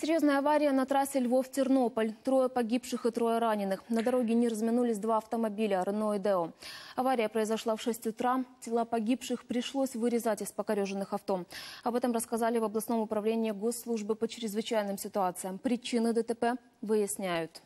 Серьезная авария на трассе Львов-Тернополь. Трое погибших и трое раненых. На дороге не разминулись два автомобиля «Рено» и «Део». Авария произошла в 6 утра. Тела погибших пришлось вырезать из покореженных авто. Об этом рассказали в областном управлении госслужбы по чрезвычайным ситуациям. Причины ДТП выясняют.